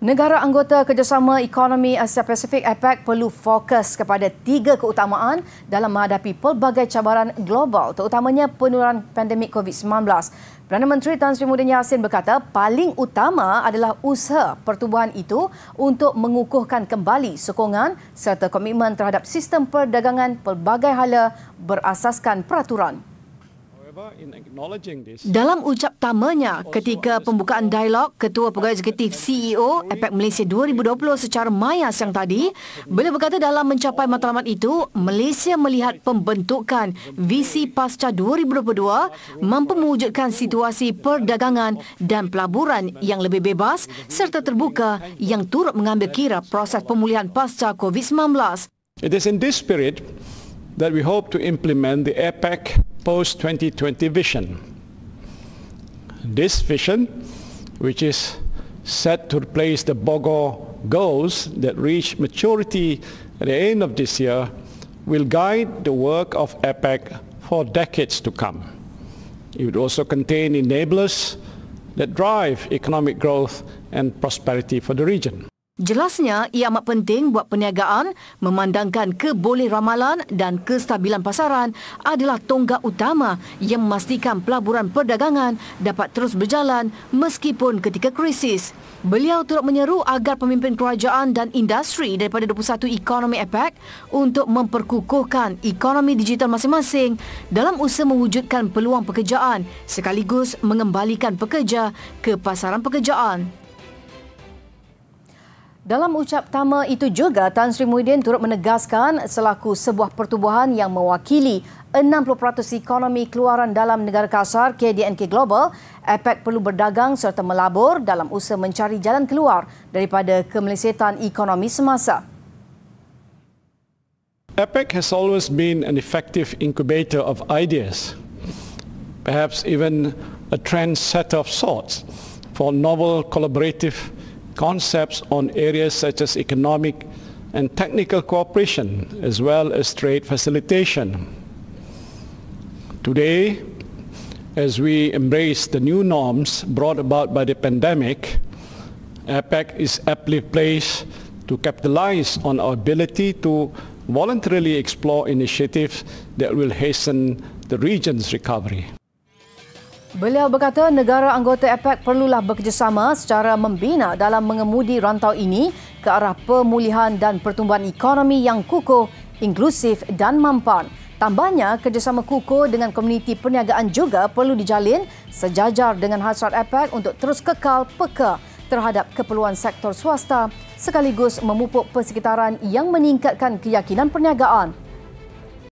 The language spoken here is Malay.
Negara anggota kerjasama ekonomi Asia Pasifik APEC perlu fokus kepada tiga keutamaan dalam menghadapi pelbagai cabaran global terutamanya penularan pandemik COVID-19. Perdana Menteri Tan Sri Muhyiddin Yassin berkata paling utama adalah usaha pertubuhan itu untuk mengukuhkan kembali sokongan serta komitmen terhadap sistem perdagangan pelbagai hala berasaskan peraturan. Dalam ucap tamanya ketika pembukaan dialog Ketua Pegawai Eksekutif CEO EPEK Malaysia 2020 secara maya siang tadi, beliau berkata dalam mencapai matlamat itu, Malaysia melihat pembentukan visi pasca 2022 mampu mewujudkan situasi perdagangan dan pelaburan yang lebih bebas serta terbuka yang turut mengambil kira proses pemulihan pasca COVID-19. It is in this spirit that we hope to implement the APEC post-2020 vision. This vision, which is set to replace the BOGO goals that reach maturity at the end of this year, will guide the work of APEC for decades to come. It would also contain enablers that drive economic growth and prosperity for the region. Jelasnya, ia amat penting buat perniagaan memandangkan keboleh ramalan dan kestabilan pasaran adalah tonggak utama yang memastikan pelaburan perdagangan dapat terus berjalan meskipun ketika krisis. Beliau turut menyeru agar pemimpin kerajaan dan industri daripada 21 ekonomi APEC untuk memperkukuhkan ekonomi digital masing-masing dalam usaha mewujudkan peluang pekerjaan sekaligus mengembalikan pekerja ke pasaran pekerjaan. Dalam ucap tama itu juga, Tan Sri Muhyiddin turut menegaskan selaku sebuah pertubuhan yang mewakili 60% ekonomi keluaran dalam negara kasar KDNK Global, APEC perlu berdagang serta melabur dalam usaha mencari jalan keluar daripada kemelesetan ekonomi semasa. APEC has always been an effective incubator of ideas, perhaps even a trend trendsetter of sorts for novel collaborative concepts on areas such as economic and technical cooperation, as well as trade facilitation. Today, as we embrace the new norms brought about by the pandemic, APEC is aptly placed to capitalize on our ability to voluntarily explore initiatives that will hasten the region's recovery. Beliau berkata negara anggota APEC perlulah bekerjasama secara membina dalam mengemudi rantau ini ke arah pemulihan dan pertumbuhan ekonomi yang kukuh, inklusif dan mampan. Tambahnya, kerjasama kukuh dengan komuniti perniagaan juga perlu dijalin sejajar dengan hasrat APEC untuk terus kekal peka terhadap keperluan sektor swasta sekaligus memupuk persekitaran yang meningkatkan keyakinan perniagaan.